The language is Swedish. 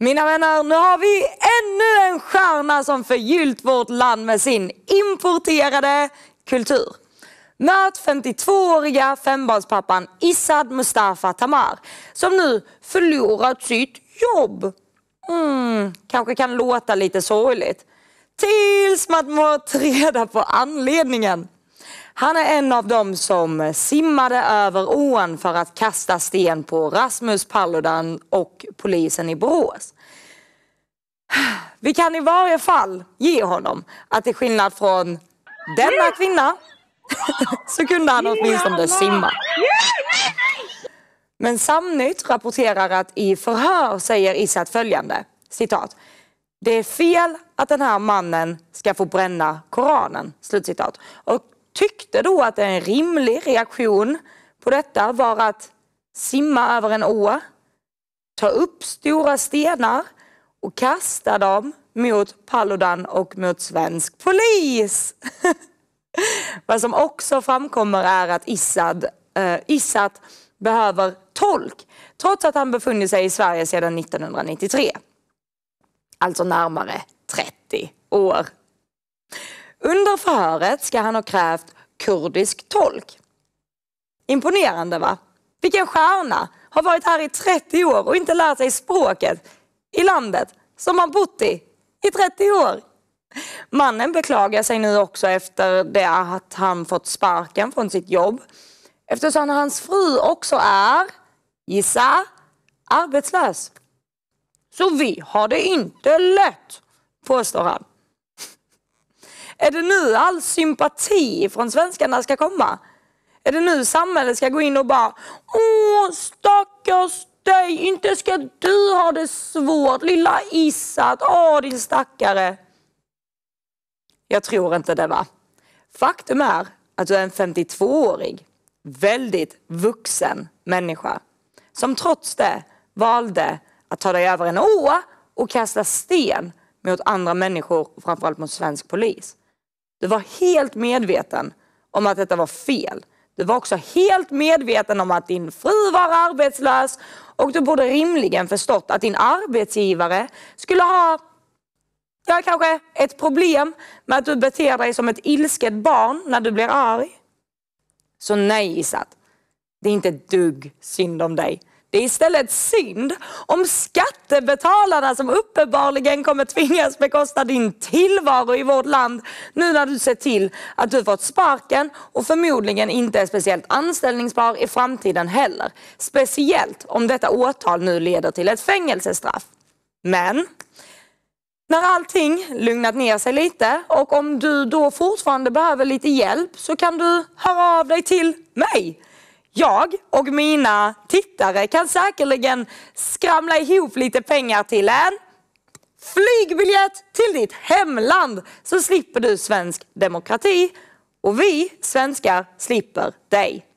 Mina vänner, nu har vi ännu en stjärna som förgyllt vårt land med sin importerade kultur. Möt 52-åriga fembarnspappan Isad Mustafa Tamar som nu förlorat sitt jobb. Mm, kanske kan låta lite sorgligt. Tills man får reda på anledningen. Han är en av dem som simmade över ån för att kasta sten på Rasmus Paludan och polisen i Borås. Vi kan i varje fall ge honom att till skillnad från denna kvinna så kunde han åtminstone simma. Men Samnytt rapporterar att i förhör säger Isat följande, citat. Det är fel att den här mannen ska få bränna Koranen, slutcitat. Och tyckte då att en rimlig reaktion på detta var att simma över en å, ta upp stora stenar och kasta dem mot Paludan och mot svensk polis. Vad som också framkommer är att Issad, eh, Issat behöver tolk trots att han befunnit sig i Sverige sedan 1993. Alltså närmare 30 år under förhöret ska han ha krävt kurdisk tolk. Imponerande va? Vilken stjärna! Har varit här i 30 år och inte lärt sig språket i landet som han bott i i 30 år. Mannen beklagar sig nu också efter det att han fått sparken från sitt jobb eftersom hans fru också är, gissa, arbetslös. Så vi har det inte lätt, påstår han. Är det nu all sympati från svenskarna ska komma? Är det nu samhället ska gå in och bara Åh stackars dig, inte ska du ha det svårt, lilla Isat, åh din stackare. Jag tror inte det va. Faktum är att du är en 52-årig, väldigt vuxen människa som trots det valde att ta dig över en å och kasta sten mot andra människor, framförallt mot svensk polis. Du var helt medveten om att detta var fel. Du var också helt medveten om att din fru var arbetslös och du borde rimligen förstått att din arbetsgivare skulle ha ja, kanske ett problem med att du beter dig som ett ilsket barn när du blir arg. Så nej Isat, det är inte ett dugg synd om dig. Det är istället synd om skattebetalarna som uppenbarligen kommer tvingas bekosta din tillvaro i vårt land nu när du ser till att du fått sparken och förmodligen inte är speciellt anställningsbar i framtiden heller. Speciellt om detta åtal nu leder till ett fängelsestraff. Men när allting lugnat ner sig lite och om du då fortfarande behöver lite hjälp så kan du höra av dig till mig jag och mina tittare kan säkerligen skramla ihop lite pengar till en flygbiljett till ditt hemland så slipper du svensk demokrati och vi svenskar slipper dig.